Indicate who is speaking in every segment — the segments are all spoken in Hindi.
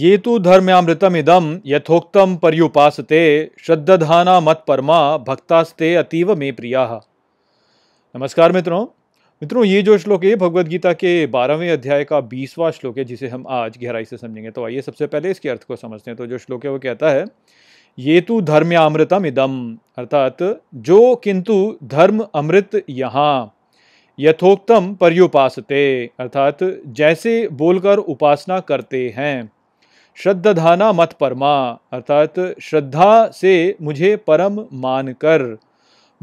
Speaker 1: ये तो इदम यथोक्तम पर्युपासते श्रद्धाना मत परमा भक्तास्ते अतीव मे प्रिया नमस्कार मित्रों मित्रों ये जो श्लोक है भगवत गीता के बारहवें अध्याय का बीसवां श्लोक है जिसे हम आज गहराई से समझेंगे तो आइए सबसे पहले इसके अर्थ को समझते हैं तो जो श्लोक है वो कहता है ये तो धर्म्यामृतम इदम अर्थात जो किंतु धर्म अमृत यहाँ यथोक्तम पर्युपासते अर्थात जैसे बोलकर उपासना करते हैं श्रद्धाना मत परमा अर्थात श्रद्धा से मुझे परम मानकर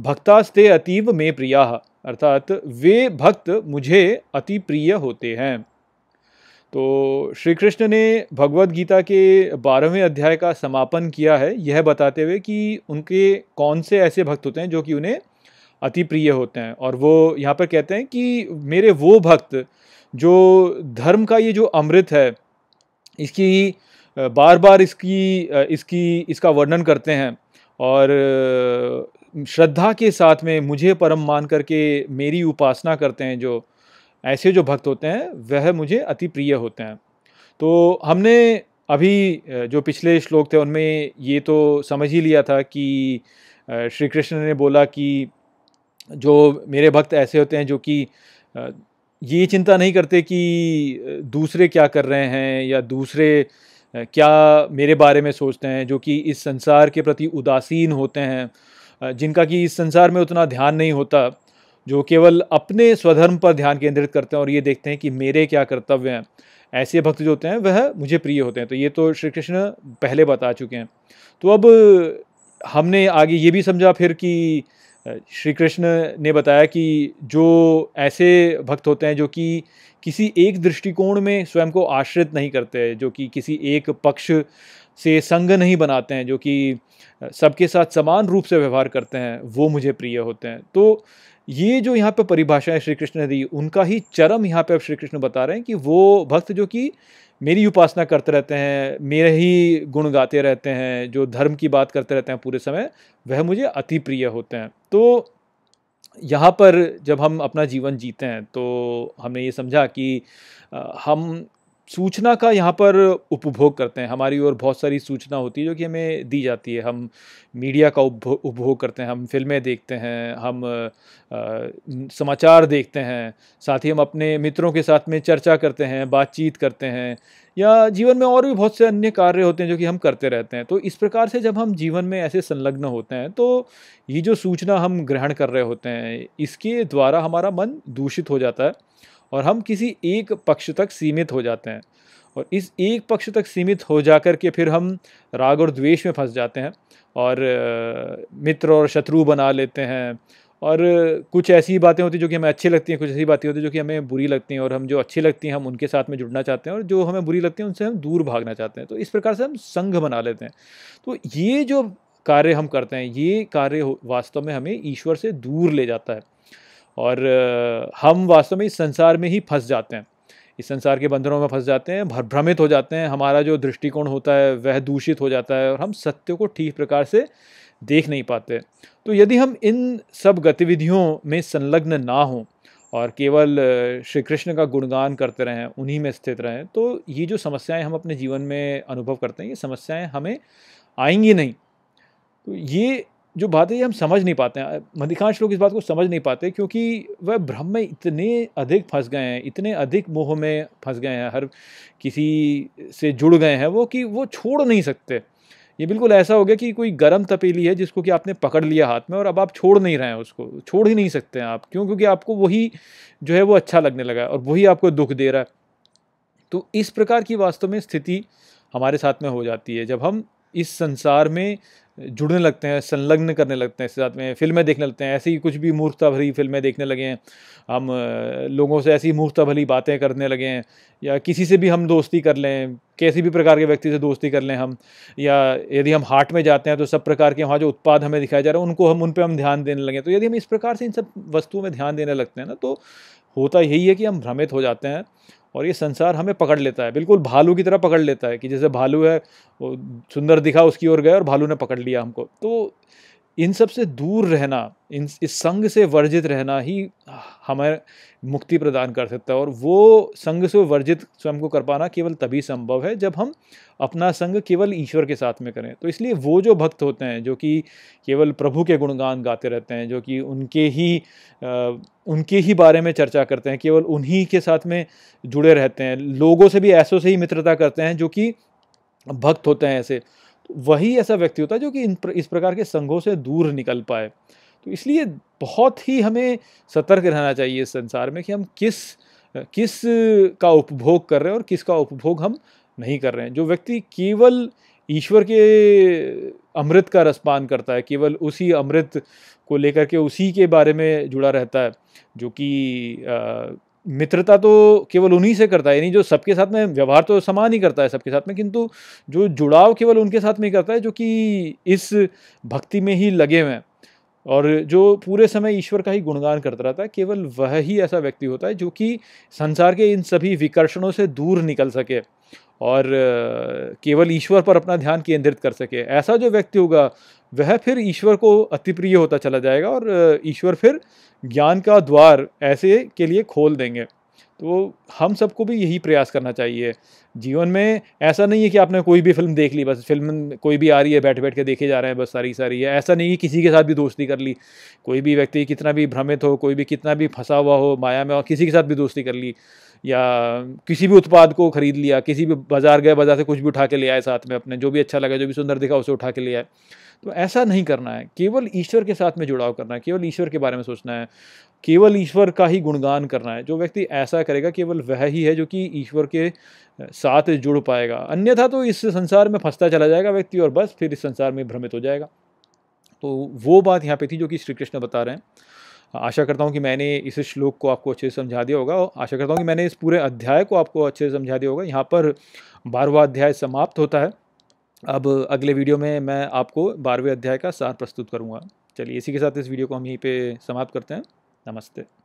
Speaker 1: भक्तास्ते अतीव में प्रिया अर्थात वे भक्त मुझे अति प्रिय होते हैं तो श्री कृष्ण ने भगवत गीता के बारहवें अध्याय का समापन किया है यह बताते हुए कि उनके कौन से ऐसे भक्त होते हैं जो कि उन्हें अति प्रिय होते हैं और वो यहाँ पर कहते हैं कि मेरे वो भक्त जो धर्म का ये जो अमृत है इसकी बार बार इसकी इसकी इसका वर्णन करते हैं और श्रद्धा के साथ में मुझे परम मान करके मेरी उपासना करते हैं जो ऐसे जो भक्त होते हैं वह मुझे अति प्रिय होते हैं तो हमने अभी जो पिछले श्लोक थे उनमें ये तो समझ ही लिया था कि श्री कृष्ण ने बोला कि जो मेरे भक्त ऐसे होते हैं जो कि ये चिंता नहीं करते कि दूसरे क्या कर रहे हैं या दूसरे क्या मेरे बारे में सोचते हैं जो कि इस संसार के प्रति उदासीन होते हैं जिनका कि इस संसार में उतना ध्यान नहीं होता जो केवल अपने स्वधर्म पर ध्यान केंद्रित करते हैं और ये देखते हैं कि मेरे क्या कर्तव्य हैं ऐसे भक्त जो होते हैं वह मुझे प्रिय होते हैं तो ये तो श्री कृष्ण पहले बता चुके हैं तो अब हमने आगे ये भी समझा फिर कि श्री कृष्ण ने बताया कि जो ऐसे भक्त होते हैं जो कि किसी एक दृष्टिकोण में स्वयं को आश्रित नहीं करते जो कि किसी एक पक्ष से संग नहीं बनाते हैं जो कि सबके साथ समान रूप से व्यवहार करते हैं वो मुझे प्रिय होते हैं तो ये जो यहाँ पे परिभाषाएं श्री कृष्ण ने दी उनका ही चरम यहाँ पे अब श्री कृष्ण बता रहे हैं कि वो भक्त जो कि मेरी उपासना करते रहते हैं मेरे ही गुण गाते रहते हैं जो धर्म की बात करते रहते हैं पूरे समय वह मुझे अति प्रिय होते हैं तो यहाँ पर जब हम अपना जीवन जीते हैं तो हमने ये समझा कि हम सूचना का यहाँ पर उपभोग करते हैं हमारी और बहुत सारी सूचना होती है जो कि हमें दी जाती है हम मीडिया का उपभोग करते हैं हम फिल्में देखते हैं हम आ, समाचार देखते हैं साथ ही हम अपने मित्रों के साथ में चर्चा करते हैं बातचीत करते हैं या जीवन में और भी बहुत से अन्य कार्य होते हैं जो कि हम करते रहते हैं तो इस प्रकार से जब हम जीवन में ऐसे संलग्न होते हैं तो ये जो सूचना हम ग्रहण कर रहे होते हैं इसके द्वारा हमारा मन दूषित हो जाता है और हम किसी एक पक्ष तक सीमित हो जाते हैं और इस एक पक्ष तक सीमित हो जा कर के फिर हम राग और द्वेष में फंस जाते हैं और मित्र और शत्रु बना लेते हैं और कुछ ऐसी बातें होती हैं जो कि हमें अच्छी लगती हैं कुछ ऐसी बातें होती हैं जो कि हमें बुरी लगती हैं और हम जो अच्छी लगती हैं हम उनके साथ में जुड़ना चाहते हैं और जो हमें बुरी लगती हैं उनसे हम दूर भागना चाहते हैं तो इस प्रकार से हम संघ बना लेते हैं तो ये जो कार्य हम करते हैं ये कार्य वास्तव में हमें ईश्वर से दूर ले जाता है और हम वास्तव में इस संसार में ही फंस जाते हैं इस संसार के बंधनों में फंस जाते हैं भ्रमित हो जाते हैं हमारा जो दृष्टिकोण होता है वह दूषित हो जाता है और हम सत्य को ठीक प्रकार से देख नहीं पाते तो यदि हम इन सब गतिविधियों में संलग्न ना हों और केवल श्री कृष्ण का गुणगान करते रहें उन्हीं में स्थित रहें तो ये जो समस्याएं हम अपने जीवन में अनुभव करते हैं ये समस्याएं हमें आएंगी नहीं तो ये जो बात है ये हम समझ नहीं पाते हैं अधिकांश लोग इस बात को समझ नहीं पाते क्योंकि वह भ्रम में इतने अधिक फंस गए हैं इतने अधिक मोह में फंस गए हैं हर किसी से जुड़ गए हैं वो कि वो छोड़ नहीं सकते ये बिल्कुल ऐसा हो गया कि कोई गर्म तपेली है जिसको कि आपने पकड़ लिया हाथ में और अब आप छोड़ नहीं रहे हैं उसको छोड़ ही नहीं सकते हैं आप क्यों क्योंकि आपको वही जो है वो अच्छा लगने लगा है और वही आपको दुख दे रहा है तो इस प्रकार की वास्तव में स्थिति हमारे साथ में हो जाती है जब हम इस संसार में जुड़ने लगते हैं संलग्न करने लगते हैं इसके साथ में फिल्में देखने लगते हैं ऐसी कुछ भी मूर्खता भरी फिल्में देखने लगे हैं हम लोगों से ऐसी मूर्खता भरी बातें करने लगे हैं या किसी से भी हम दोस्ती कर लें किसी भी प्रकार के व्यक्ति से दोस्ती कर लें हम या यदि हम हाट में जाते हैं तो सब प्रकार के वहाँ जो उत्पाद हमें दिखाया जा रहा है उनको हम उन पर हम ध्यान देने लगे तो यदि हम इस प्रकार से इन सब वस्तुओं में ध्यान देने लगते हैं ना तो होता यही है कि हम भ्रमित हो जाते हैं और ये संसार हमें पकड़ लेता है बिल्कुल भालू की तरह पकड़ लेता है कि जैसे भालू है वो सुंदर दिखा उसकी ओर गए और भालू ने पकड़ लिया हमको तो इन सब से दूर रहना इन इस संग से वर्जित रहना ही हमें मुक्ति प्रदान कर सकता है और वो संग से वर्जित स्वयं को कर पाना केवल तभी संभव है जब हम अपना संग केवल ईश्वर के साथ में करें तो इसलिए वो जो भक्त होते हैं जो कि केवल प्रभु के गुणगान गाते रहते हैं जो कि उनके ही उनके ही बारे में चर्चा करते हैं केवल उन्हीं के साथ में जुड़े रहते हैं लोगों से भी ऐसों से ही मित्रता करते हैं जो कि भक्त होते हैं ऐसे वही ऐसा व्यक्ति होता है जो कि इन प्र, इस प्रकार के संघों से दूर निकल पाए तो इसलिए बहुत ही हमें सतर्क रहना चाहिए इस संसार में कि हम किस किस का उपभोग कर रहे हैं और किसका उपभोग हम नहीं कर रहे हैं जो व्यक्ति केवल ईश्वर के अमृत का रसपान करता है केवल उसी अमृत को लेकर के उसी के बारे में जुड़ा रहता है जो कि मित्रता तो केवल उन्हीं से करता है यानी जो सबके साथ में व्यवहार तो समान ही करता है सबके साथ में किंतु जो जुड़ाव केवल उनके साथ में ही करता है जो कि इस भक्ति में ही लगे हुए हैं और जो पूरे समय ईश्वर का ही गुणगान करता रहता है केवल वह ही ऐसा व्यक्ति होता है जो कि संसार के इन सभी विकर्षणों से दूर निकल सके और केवल ईश्वर पर अपना ध्यान केंद्रित कर सके ऐसा जो व्यक्ति होगा वह फिर ईश्वर को अति प्रिय होता चला जाएगा और ईश्वर फिर ज्ञान का द्वार ऐसे के लिए खोल देंगे तो हम सबको भी यही प्रयास करना चाहिए जीवन में ऐसा नहीं है कि आपने कोई भी फिल्म देख ली बस फिल्म कोई भी आ रही है बैठ बैठ के देखे जा रहे हैं बस सारी सारी है ऐसा नहीं है किसी के साथ भी दोस्ती कर ली कोई भी व्यक्ति कितना भी भ्रमित हो कोई भी कितना भी फंसा हुआ हो माया में और किसी के साथ भी दोस्ती कर ली या किसी भी उत्पाद को खरीद लिया किसी भी बाज़ार गए बाज़ार से कुछ भी उठा के ले आए साथ में अपने जो भी अच्छा लगा जो भी सुंदर दिखा उसे उठा के ले आए तो ऐसा नहीं करना है केवल ईश्वर के साथ में जुड़ाव करना है केवल ईश्वर के बारे में सोचना है केवल ईश्वर का ही गुणगान करना है जो व्यक्ति ऐसा करेगा केवल वह ही है जो कि ईश्वर के साथ जुड़ पाएगा अन्यथा तो इस संसार में फंसता चला जाएगा व्यक्ति और बस फिर इस संसार में भ्रमित हो जाएगा तो वो बात यहाँ पे थी जो कि श्री कृष्ण बता रहे हैं आशा करता हूँ कि मैंने इस श्लोक को आपको अच्छे से समझा दिया होगा और आशा करता हूँ कि मैंने इस पूरे अध्याय को आपको अच्छे से समझा दिया होगा यहाँ पर बारहवा अध्याय समाप्त होता है अब अगले वीडियो में मैं आपको बारहवें अध्याय का सार प्रस्तुत करूँगा चलिए इसी के साथ इस वीडियो को हम यहीं पर समाप्त करते हैं नमस्ते